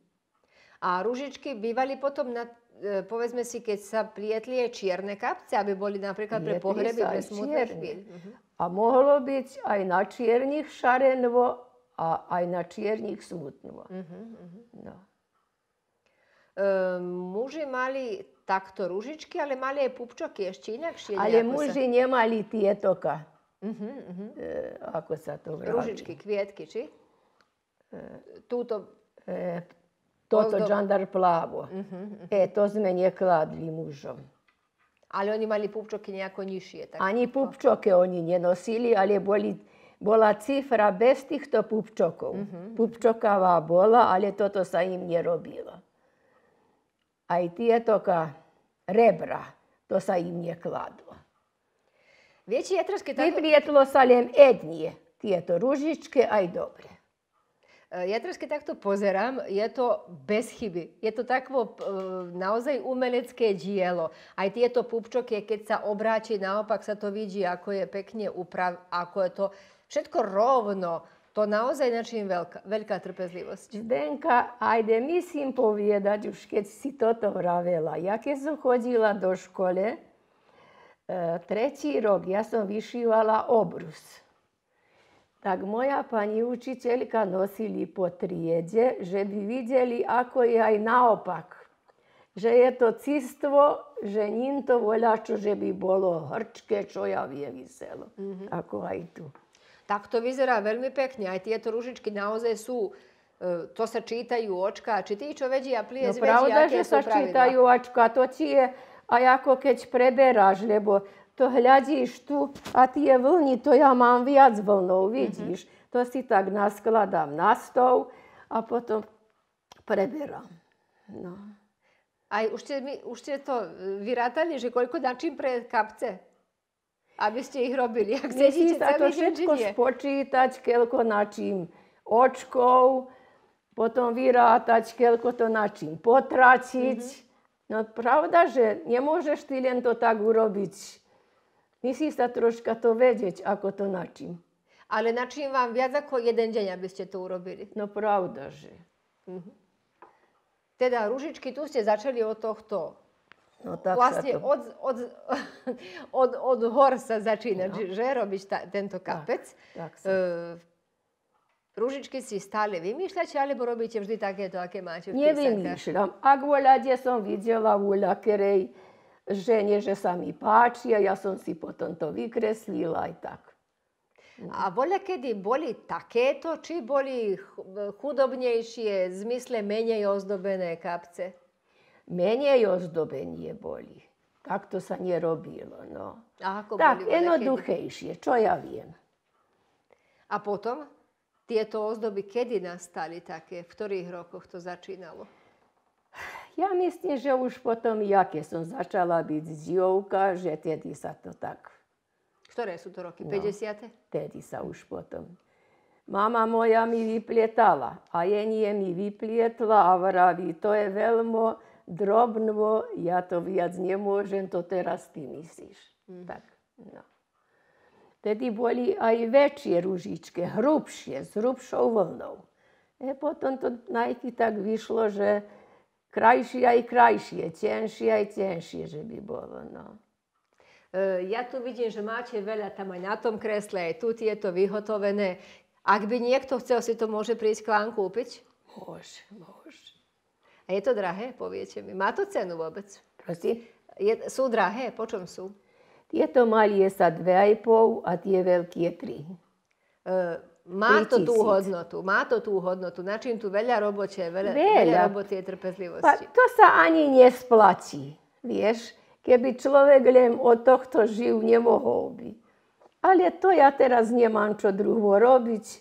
A ružičky bývali potom na e, povedzme si, keď sa plietli aj čierne kapce, aby boli napríklad Plietli pre pohreby, pre smutné Uh-huh. A mohlo byť aj na čiernych šarenvo a aj na čiernych smutnvo. Uh-huh, mhm, uh-huh. No. E, muži mali takto ružičky, ale mali aj pupčoky ešte inakšie. Ale muži sa... nemali tietoka. Uh-huh, uh-huh. E, ako sa to vraví. Ružičky, kvietky, či? E, Túto... E, toto pozdob... džandar plavo. Uh-huh, uh-huh. E, to sme nekladli mužom. Ali oni mali pupčoke nejako nižšie. Tak... Ani pupčoke oni nenosili, ali boli, bola cifra bez týchto pupčokov. Uh-huh. Pupčokava bola, ale toto sa im nerobilo a i tietoka rebra, to sa im je kladlo. Već je troške tako... I prijetilo saljem tieto ružičke, a dobre. E, ja troške takto pozerám, je to bez chyby. Je to takvo e, naozaj umelecké dielo. Aj tieto pupčokie, keď sa obráči, naopak sa to vidí, ako je pekne uprav, ako je to všetko rovno, to naozaj načím veľká, veľká trpezlivosť. Zdenka, ajde, myslím povedať, už keď si toto vravela. Ja keď som chodila do škole, e, tretí rok, ja som vyšívala obrus. Tak moja pani učiteľka nosili po triede, že by videli, ako je aj naopak. Že je to cistvo, že nin to voľačo, že by bolo hrčke, čo ja vie vyselo. Mm-hmm. Ako aj tu. Tak to vyzerá veľmi pekne. Aj tieto rúžičky naozaj sú e, to sa čítajú očka, či čo vedia pliesť, no, pravda, vedia, aké sú pravidla. Pravda, že sa čítaju očka, to ti je aj ako keď preberáš, lebo to hľadíš tu a tie vlny, to ja mám viac vlnov, mhm. vidíš. Mm-hmm. To si tak naskladám na stov a potom preberám. No. Aj už ste, už ste to e, vyrátali, že koľko dačím pre kapce? aby ste ich robili. Ak Musí sa to všetko inžinie. spočítať, keľko na čím očkov, potom vyrátať, keľko to na čím potratiť. Mm-hmm. No pravda, že nemôžeš ty len to tak urobiť. Musí sa troška to vedieť, ako to na čím. Ale na čím vám viac ako jeden deň, aby ste to urobili? No pravda, že. Mm-hmm. Teda ružičky, tu ste začali od tohto No, tak vlastne to... od, od, od, od hor sa začína, no. že robíš ta, tento kapec. Tak, tak sa... e, Ružičky si stále vymýšľate, alebo robíte vždy takéto, aké máte v Nevymýšľam. Ak voľa, kde som videla u ľakerej žene, že sa mi páči a ja som si potom to vykreslila aj tak. No. A voľa kedy boli takéto, či boli chudobnejšie, v zmysle menej ozdobené kapce? menej ozdobenie boli. Tak to sa nerobilo, no. A ako tak, boli jednoduchejšie, čo ja viem. A potom? Tieto ozdoby kedy nastali také? V ktorých rokoch to začínalo? Ja myslím, že už potom ja, keď som začala byť zjovka, že tedy sa to tak... Ktoré sú to roky? 50. No. tedy sa už potom. Mama moja mi vyplietala a jenie mi vyplietla a vraví, to je veľmi drobno, ja to viac nemôžem, to teraz ty myslíš. Mm. Tak, no. Tedy boli aj väčšie ružičky, hrubšie, s hrubšou vlnou. E potom to najky tak vyšlo, že krajšie aj krajšie, tenšie aj tenšie, že by bolo. No. E, ja tu vidím, že máte veľa tam aj na tom kresle, aj tu je to vyhotovené. Ak by niekto chcel, si to môže prísť k vám kúpiť? Môže, môže. A je to drahé, poviete mi. Má to cenu vôbec? Prosím? Je, sú drahé? Po čom sú? Tieto malie sa dve aj pol a tie veľké tri. E, má 3 to tú hodnotu, má to tú hodnotu. Na čím tu veľa robote, veľa, veľa. veľa roboty je trpezlivosti. Pa, to sa ani nesplatí, vieš. Keby človek len o tohto živ nemohol by. Ale to ja teraz nemám čo druho robiť,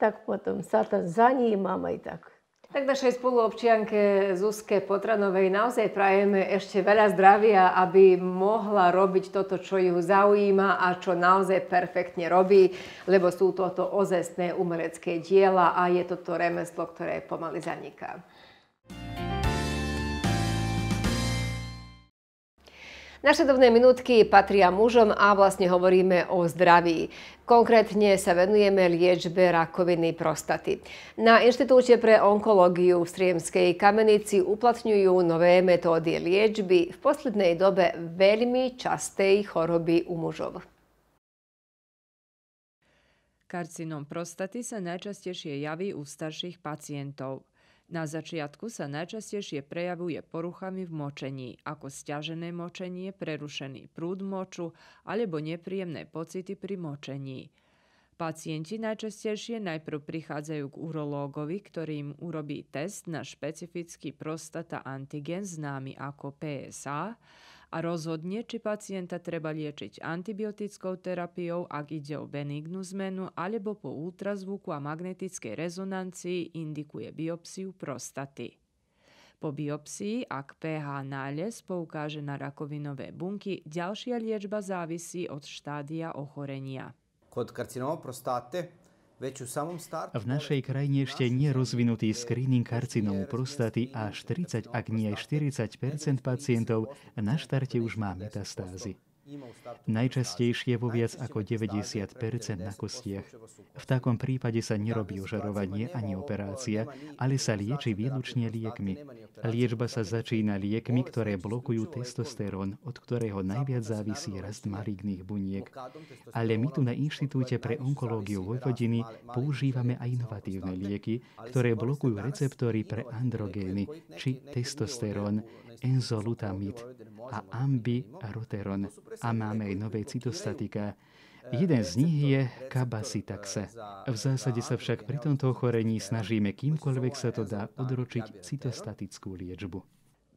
tak potom sa to zanímam aj tak. Tak našej spoluobčianke Zuzke Potranovej naozaj prajeme ešte veľa zdravia, aby mohla robiť toto, čo ju zaujíma a čo naozaj perfektne robí, lebo sú toto ozestné umelecké diela a je toto remeslo, ktoré pomaly zaniká. Našledovné minútky patria mužom a vlastne hovoríme o zdraví. Konkrétne sa venujeme liečbe rakoviny prostaty. Na Inštitúte pre onkológiu v Striemskej kamenici uplatňujú nové metódy liečby v poslednej dobe veľmi častej choroby u mužov. Karcinom prostaty sa najčastejšie javí u starších pacientov. Na začiatku sa najčastejšie prejavuje poruchami v močení, ako stiažené močenie, prerušený prúd moču alebo nepríjemné pocity pri močení. Pacienti najčastejšie najprv prichádzajú k urológovi, ktorý im urobí test na špecifický prostata antigen známy ako PSA a rozhodne, či pacienta treba liečiť antibiotickou terapiou, ak ide o benignú zmenu, alebo po ultrazvuku a magnetickej rezonancii indikuje biopsiu prostaty. Po biopsii, ak pH nález poukáže na rakovinové bunky, ďalšia liečba závisí od štádia ochorenia. Kod karcinoma prostate v našej krajine ešte nerozvinutý screening karcinomu prostaty až 30, ak nie 40 pacientov na štarte už má metastázy. Najčastejšie vo viac ako 90 na kostiach. V takom prípade sa nerobí ožarovanie ani operácia, ale sa lieči výlučne liekmi. Liečba sa začína liekmi, ktoré blokujú testosterón, od ktorého najviac závisí rast maligných buniek. Ale my tu na Inštitúte pre onkológiu Vojvodiny používame aj inovatívne lieky, ktoré blokujú receptory pre androgény či testosterón, enzolutamid a ambiroteron a máme aj nové cytostatika. Jeden z nich je kabasitaxe. V zásade sa však pri tomto ochorení snažíme kýmkoľvek sa to dá odročiť cytostatickú liečbu.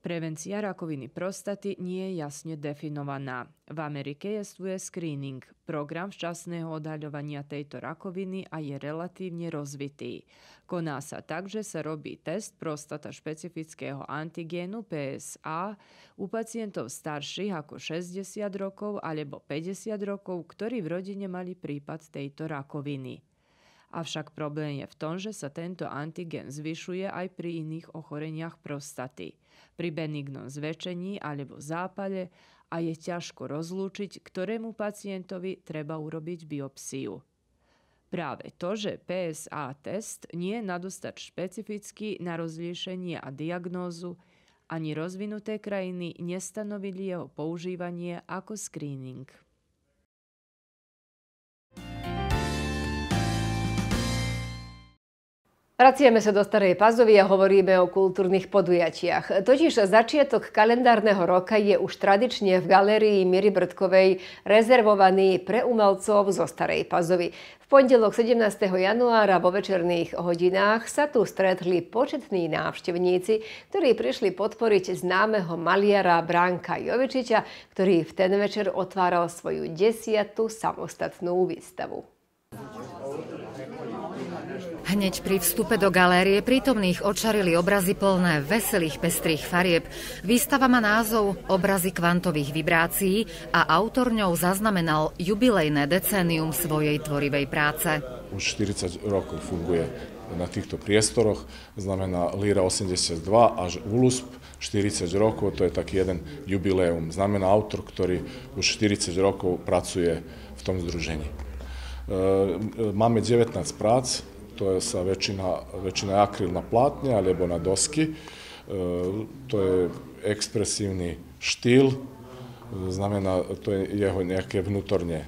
Prevencia rakoviny prostaty nie je jasne definovaná. V Amerike jestuje screening, program včasného odhaľovania tejto rakoviny a je relatívne rozvitý. Koná sa tak, že sa robí test prostata špecifického antigénu PSA u pacientov starších ako 60 rokov alebo 50 rokov, ktorí v rodine mali prípad tejto rakoviny. Avšak problém je v tom, že sa tento antigen zvyšuje aj pri iných ochoreniach prostaty, pri benignom zväčšení alebo zápale a je ťažko rozlúčiť, ktorému pacientovi treba urobiť biopsiu. Práve to, že PSA test nie je nadostať špecifický na rozlíšenie a diagnózu, ani rozvinuté krajiny nestanovili jeho používanie ako screening. Vraciame sa do Starej Pazovy a hovoríme o kultúrnych podujatiach. Totiž začiatok kalendárneho roka je už tradične v galérii Miry Brdkovej rezervovaný pre umelcov zo Starej Pazovy. V pondelok 17. januára vo večerných hodinách sa tu stretli početní návštevníci, ktorí prišli podporiť známeho maliara Bránka Jovičiča, ktorý v ten večer otváral svoju desiatu samostatnú výstavu. Hneď pri vstupe do galérie prítomných očarili obrazy plné veselých pestrých farieb. Výstava má názov Obrazy kvantových vibrácií a autor ňou zaznamenal jubilejné decénium svojej tvorivej práce. Už 40 rokov funguje na týchto priestoroch, znamená Lira 82 až ULUSP 40 rokov, to je taký jeden jubileum. Znamená autor, ktorý už 40 rokov pracuje v tom združení. E, e, máme 19 prác, to je sa väčšina, väčšina je akryl na platnja, alebo na dosky. E, to je expresívny štýl, znamená, to je jeho nejaké vnútorne e,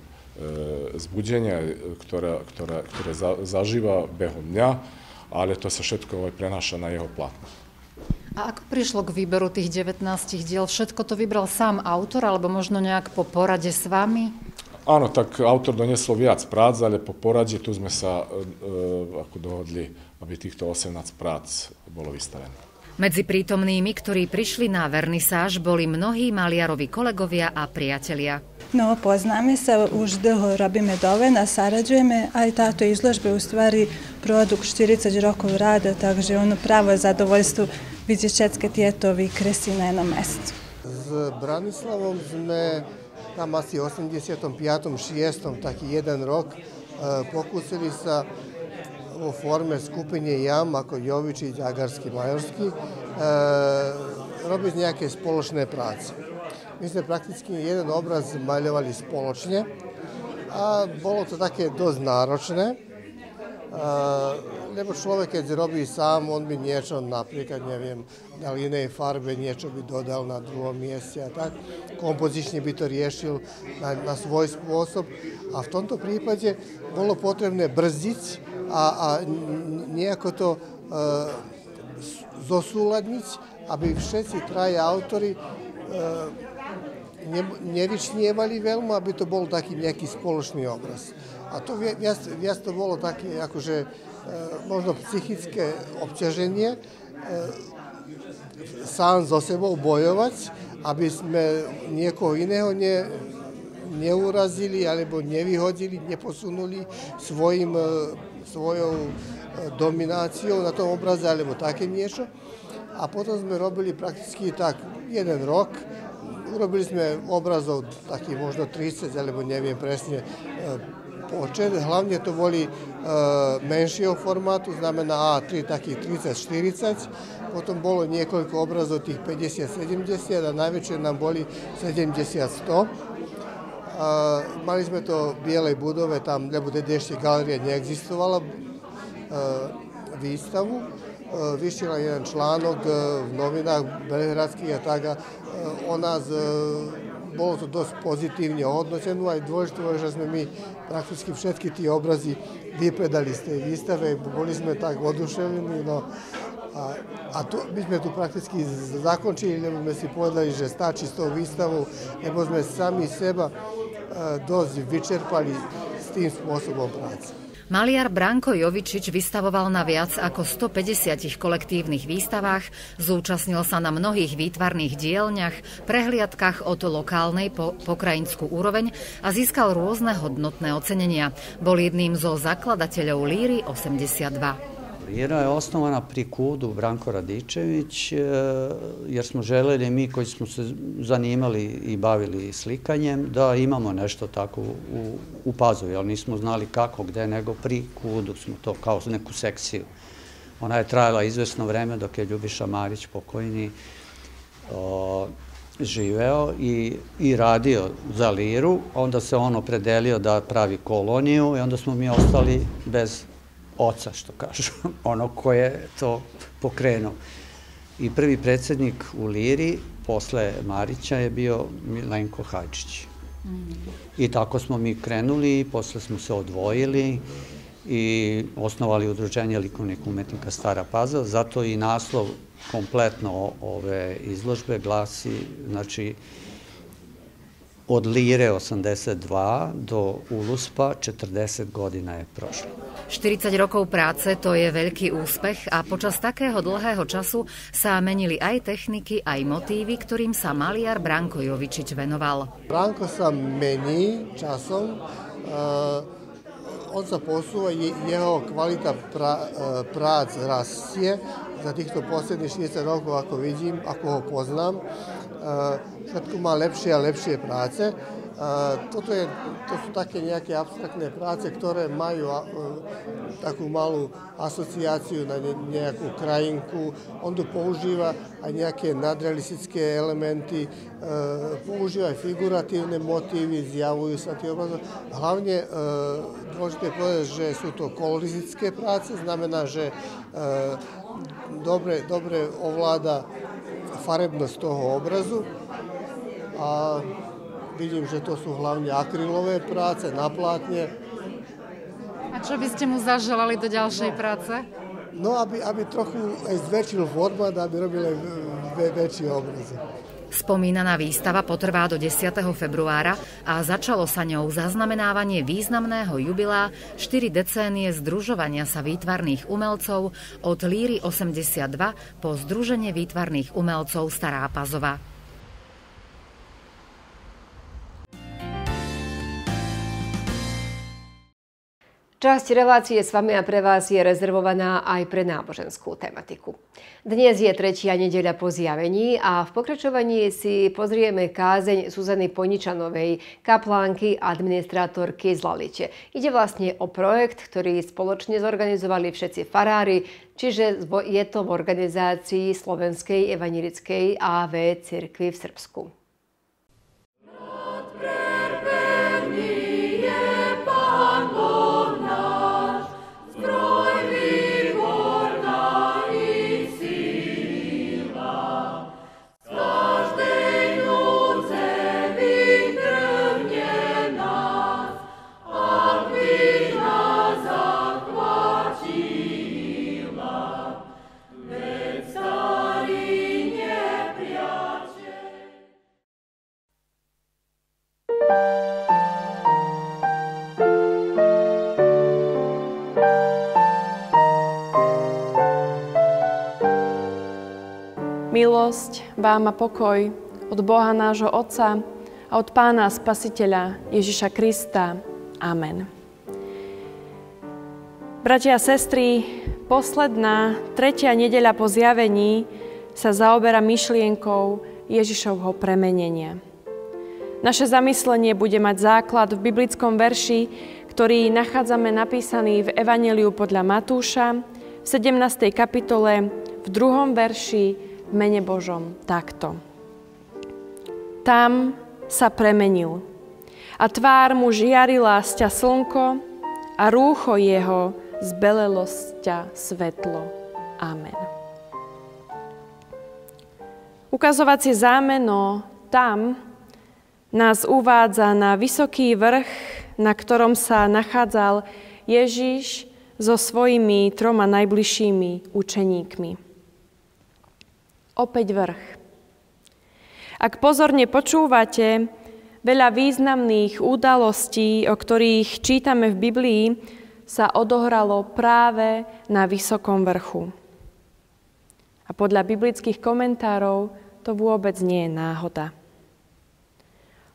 zbudenie, ktoré, ktoré, ktoré zažíva behom dňa, ale to sa všetko prenáša na jeho platno. A ako prišlo k výberu tých 19 diel? Všetko to vybral sám autor, alebo možno nejak po porade s vami? Áno, tak autor donesol viac prác, ale po porade tu sme sa e, e, ako dohodli, aby týchto 18 prác bolo vystavené. Medzi prítomnými, ktorí prišli na vernisáž, boli mnohí maliarovi kolegovia a priatelia. No, poznáme sa, už dlho robíme dove, sarađujeme, aj táto izložba izložbe u stvari produkt 40 rokov rada, takže ono pravo je zadovoljstvo vidieť české tieto kresi na jednom mestu. S Branislavom sme Tamo si 85.6. taki jedan rok e, pokusili sa u forme skupinje jama kod Jovići, Đagarski, Majorski, e, robiti nejake spoločne prace. Mi ste praktički jedan obraz maljovali spoločne, a bolo to také dosť náročné. lebo človek keď robí sám, on by niečo napríklad, neviem, dal inej farbe, niečo by dodal na druhom mieste a tak. Kompozične by to riešil na, na svoj spôsob. A v tomto prípade bolo potrebné brzdiť a, a nejako to e, zosúladniť, aby všetci traje autory e, nevyčnievali veľmi, aby to bol taký nejaký spoločný obraz. A to viac, viac to bolo také, akože, E, možno psychické obťaženie, e, sám so sebou bojovať, aby sme niekoho iného ne, neurazili alebo nevyhodili, neposunuli svojim, e, svojou domináciou na tom obraze alebo také niečo. A potom sme robili prakticky tak jeden rok, urobili sme obrazov takých možno 30 alebo neviem presne, počet, hlavne to boli e, menšieho formátu, znamená A3 takých 30-40, potom bolo niekoľko obrazov tých 50-70 a najväčšie nám boli 70-100. E, mali sme to v bielej budove, tam, lebo tedy ešte galeria neexistovala, e, výstavu. Vyšila jeden článok v novinách belehradských a tak a o nás bol to dosť pozitívne odnočenú, aj dôležitvo, že sme my prakticky všetky tie obrazy vypredali z tej výstave, boli sme tak oduševlení, no a, a tu, my sme tu prakticky zakončili, lebo sme si povedali, že stačí s tou výstavou, lebo sme sami seba e, dosť vyčerpali s tým spôsobom práce. Maliar Branko Jovičič vystavoval na viac ako 150 kolektívnych výstavách, zúčastnil sa na mnohých výtvarných dielňach, prehliadkach od lokálnej po pokrajinskú úroveň a získal rôzne hodnotné ocenenia. Bol jedným zo zakladateľov Líry 82. Karijera je osnovana pri kudu Branko Radičević, e, jer smo želeli mi koji smo se zanimali i bavili slikanjem da imamo nešto tako u pazovi, ali nismo znali kako, gde, nego pri kudu smo to kao neku sekciju. Ona je trajala izvesno vreme dok je Ljubiša Marić pokojni živeo i radio za liru, onda se on opredelio da pravi koloniju i onda smo mi ostali bez liru oca, što kažu, ono ko je to pokrenuo. I prvi predsednik u Liri, posle Marića, je bio Milenko Hajčić. Mhm. I tako smo mi krenuli, posle smo se odvojili i osnovali udruženje likovnih umetnika Stara Paza, zato i naslov kompletno ove izložbe glasi, znači, od Lire 82 do Uluspa 40 godina je prošlo. 40 rokov práce to je veľký úspech a počas takého dlhého času sa menili aj techniky, aj motívy, ktorým sa maliar Branko Jovičič venoval. Branko sa mení časom, eh, on sa posúva, jeho kvalita pra, eh, prác rastie za týchto posledných 40 rokov, ako vidím, ako ho poznám. Eh, všetko má lepšie a lepšie práce. Toto je, to sú také nejaké abstraktné práce, ktoré majú e, takú malú asociáciu na nejakú krajinku. On tu používa aj nejaké nadrealistické elementy, e, používa aj figuratívne motívy, zjavujú sa tie obrazy. Hlavne e, dôležité povedať, že sú to kolorizické práce, znamená, že dobre, dobre ovláda farebnosť toho obrazu. A Vidím, že to sú hlavne akrylové práce na plátne. A čo by ste mu zaželali do ďalšej práce? No, aby, aby trochu aj zväčšil formát, aby robil aj väčšie obrazy. Spomínaná výstava potrvá do 10. februára a začalo sa ňou zaznamenávanie významného jubilá 4 decénie združovania sa výtvarných umelcov od Líry 82 po Združenie výtvarných umelcov Stará Pazova. Časť relácie s vami a pre vás je rezervovaná aj pre náboženskú tematiku. Dnes je tretia nedeľa po zjavení a v pokračovaní si pozrieme kázeň Suzany Poničanovej, kaplánky administrátorky z Lalite. Ide vlastne o projekt, ktorý spoločne zorganizovali všetci farári, čiže je to v organizácii Slovenskej evangelickej AV cirkvi v Srbsku. Not milosť, vám a pokoj od Boha nášho Otca a od Pána Spasiteľa Ježiša Krista. Amen. Bratia a sestry, posledná, tretia nedeľa po zjavení sa zaoberá myšlienkou Ježišovho premenenia. Naše zamyslenie bude mať základ v biblickom verši, ktorý nachádzame napísaný v Evangeliu podľa Matúša v 17. kapitole v 2. verši v mene Božom takto. Tam sa premenil a tvár mu žiarila z ťa slnko a rúcho jeho zbelelo z ťa svetlo. Amen. Ukazovacie zámeno tam nás uvádza na vysoký vrch, na ktorom sa nachádzal Ježiš so svojimi troma najbližšími učeníkmi opäť vrch. Ak pozorne počúvate veľa významných udalostí, o ktorých čítame v Biblii, sa odohralo práve na vysokom vrchu. A podľa biblických komentárov to vôbec nie je náhoda.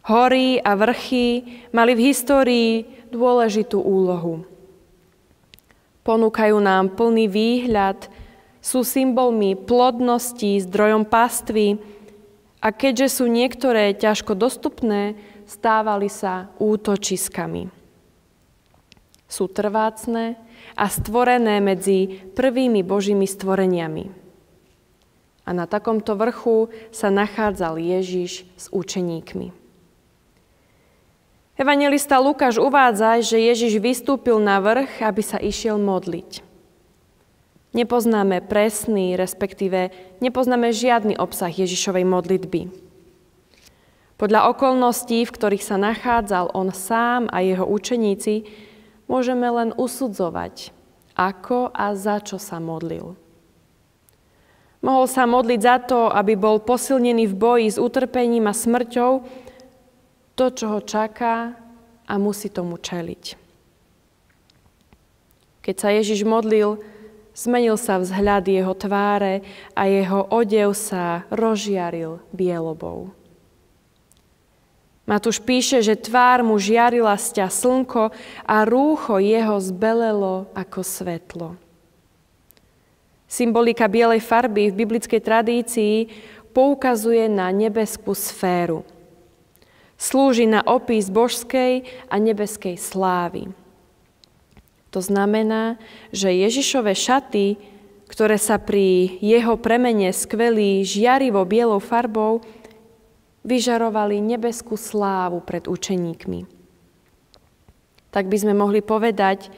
Hory a vrchy mali v histórii dôležitú úlohu. Ponúkajú nám plný výhľad sú symbolmi plodnosti, zdrojom pastvy a keďže sú niektoré ťažko dostupné, stávali sa útočiskami. Sú trvácne a stvorené medzi prvými božími stvoreniami. A na takomto vrchu sa nachádzal Ježiš s učeníkmi. Evangelista Lukáš uvádza, že Ježiš vystúpil na vrch, aby sa išiel modliť. Nepoznáme presný, respektíve nepoznáme žiadny obsah Ježišovej modlitby. Podľa okolností, v ktorých sa nachádzal on sám a jeho učeníci, môžeme len usudzovať, ako a za čo sa modlil. Mohol sa modliť za to, aby bol posilnený v boji s utrpením a smrťou, to, čo ho čaká a musí tomu čeliť. Keď sa Ježiš modlil, Zmenil sa vzhľad jeho tváre a jeho odev sa rozžiaril bielobou. Matúš píše, že tvár mu žiarila sťa slnko a rúcho jeho zbelelo ako svetlo. Symbolika bielej farby v biblickej tradícii poukazuje na nebeskú sféru. Slúži na opis božskej a nebeskej slávy. To znamená, že Ježišove šaty, ktoré sa pri jeho premene skvelí žiarivo bielou farbou, vyžarovali nebeskú slávu pred učeníkmi. Tak by sme mohli povedať,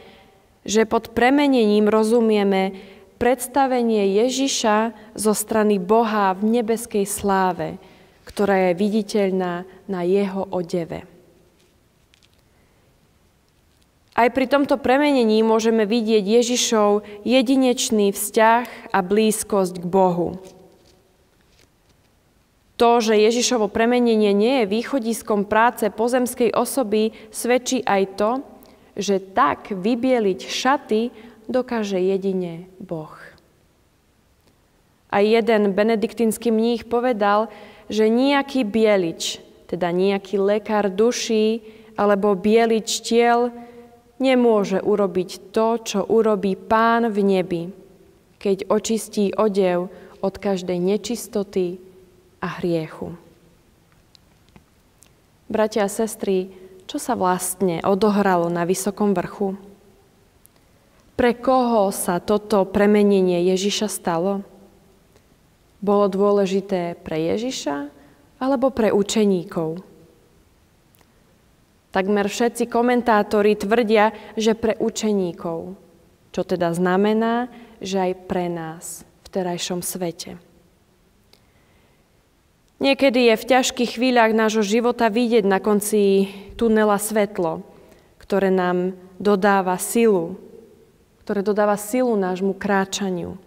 že pod premenením rozumieme predstavenie Ježiša zo strany Boha v nebeskej sláve, ktorá je viditeľná na jeho odeve. Aj pri tomto premenení môžeme vidieť Ježišov jedinečný vzťah a blízkosť k Bohu. To, že Ježišovo premenenie nie je východiskom práce pozemskej osoby, svedčí aj to, že tak vybieliť šaty dokáže jedine Boh. A jeden benediktínsky mních povedal, že nejaký bielič, teda nejaký lekár duší alebo bielič tiel, nemôže urobiť to, čo urobí Pán v nebi, keď očistí odev od každej nečistoty a hriechu. Bratia a sestry, čo sa vlastne odohralo na vysokom vrchu? Pre koho sa toto premenenie Ježiša stalo? Bolo dôležité pre Ježiša alebo pre učeníkov? Takmer všetci komentátori tvrdia, že pre učeníkov, čo teda znamená, že aj pre nás v terajšom svete. Niekedy je v ťažkých chvíľach nášho života vidieť na konci tunela svetlo, ktoré nám dodáva silu, ktoré dodáva silu nášmu kráčaniu.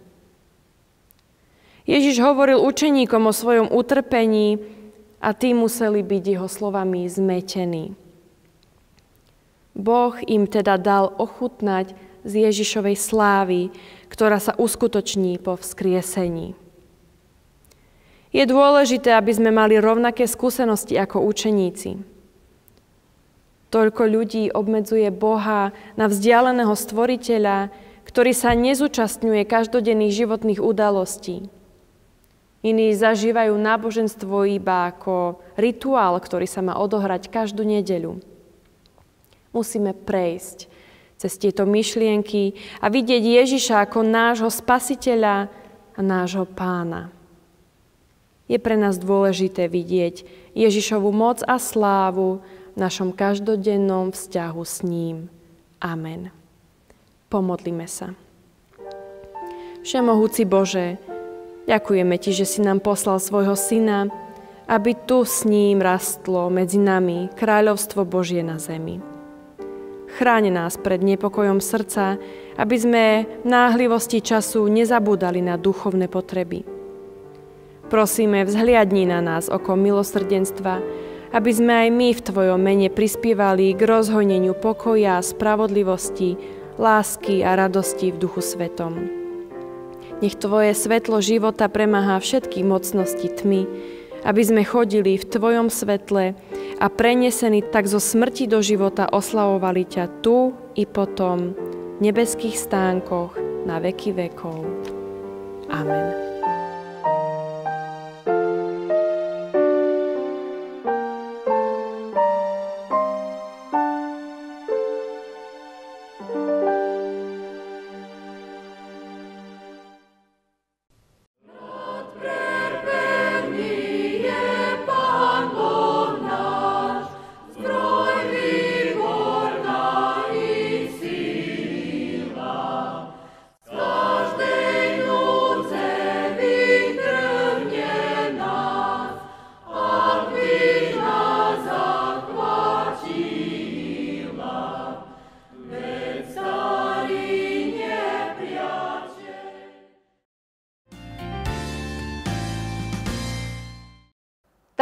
Ježiš hovoril učeníkom o svojom utrpení a tí museli byť jeho slovami zmetení. Boh im teda dal ochutnať z Ježišovej slávy, ktorá sa uskutoční po vzkriesení. Je dôležité, aby sme mali rovnaké skúsenosti ako učeníci. Toľko ľudí obmedzuje Boha na vzdialeného stvoriteľa, ktorý sa nezúčastňuje každodenných životných udalostí. Iní zažívajú náboženstvo iba ako rituál, ktorý sa má odohrať každú nedeľu musíme prejsť cez tieto myšlienky a vidieť Ježiša ako nášho spasiteľa a nášho pána. Je pre nás dôležité vidieť Ježišovu moc a slávu v našom každodennom vzťahu s ním. Amen. Pomodlíme sa. Všemohúci Bože, ďakujeme Ti, že si nám poslal svojho Syna, aby tu s ním rastlo medzi nami kráľovstvo Božie na zemi. Chráň nás pred nepokojom srdca, aby sme v náhlivosti času nezabúdali na duchovné potreby. Prosíme, vzhliadni na nás oko milosrdenstva, aby sme aj my v Tvojom mene prispievali k rozhojneniu pokoja, spravodlivosti, lásky a radosti v duchu svetom. Nech Tvoje svetlo života premáha všetky mocnosti tmy, aby sme chodili v Tvojom svetle a prenesení tak zo smrti do života oslavovali ťa tu i potom, v nebeských stánkoch na veky vekov. Amen.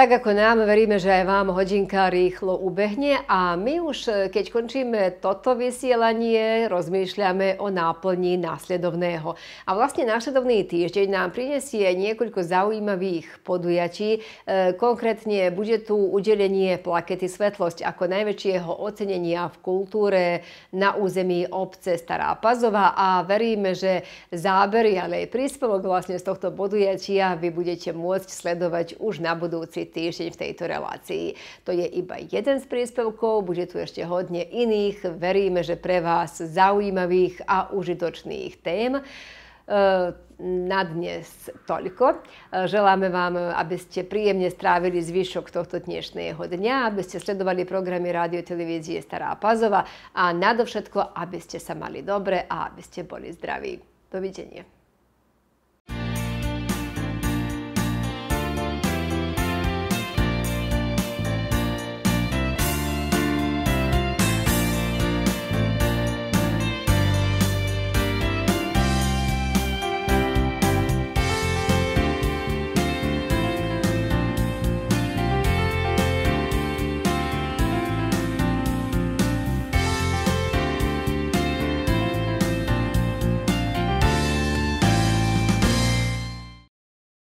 tak ako nám, veríme, že aj vám hodinka rýchlo ubehne a my už, e, keď končíme toto vysielanie, rozmýšľame o náplni následovného. A vlastne následovný týždeň nám prinesie niekoľko zaujímavých podujatí. E, konkrétne bude tu udelenie plakety Svetlosť ako najväčšieho ocenenia v kultúre na území obce Stará Pazova a veríme, že zábery, ale aj príspevok vlastne z tohto podujatia vy budete môcť sledovať už na budúci týždeň v tejto relácii. To je iba jeden z príspevkov, bude tu ešte hodne iných. Veríme, že pre vás zaujímavých a užitočných tém e, na dnes toľko. E, želáme vám, aby ste príjemne strávili zvyšok tohto dnešného dňa, aby ste sledovali programy rádio televízie Stará Pazova a nadovšetko, aby ste sa mali dobre a aby ste boli zdraví. Dovidenie.